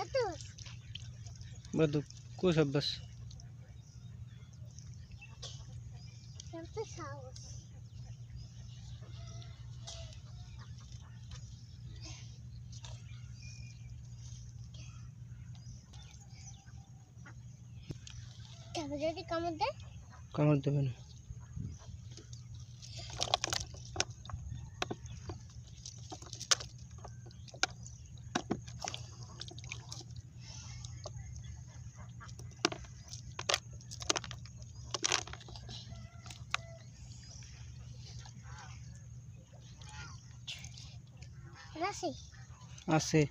Batu. bantu, Ku sebes. Kamu jadi kamu deh? Kamu tuh mana? así Ah, sí.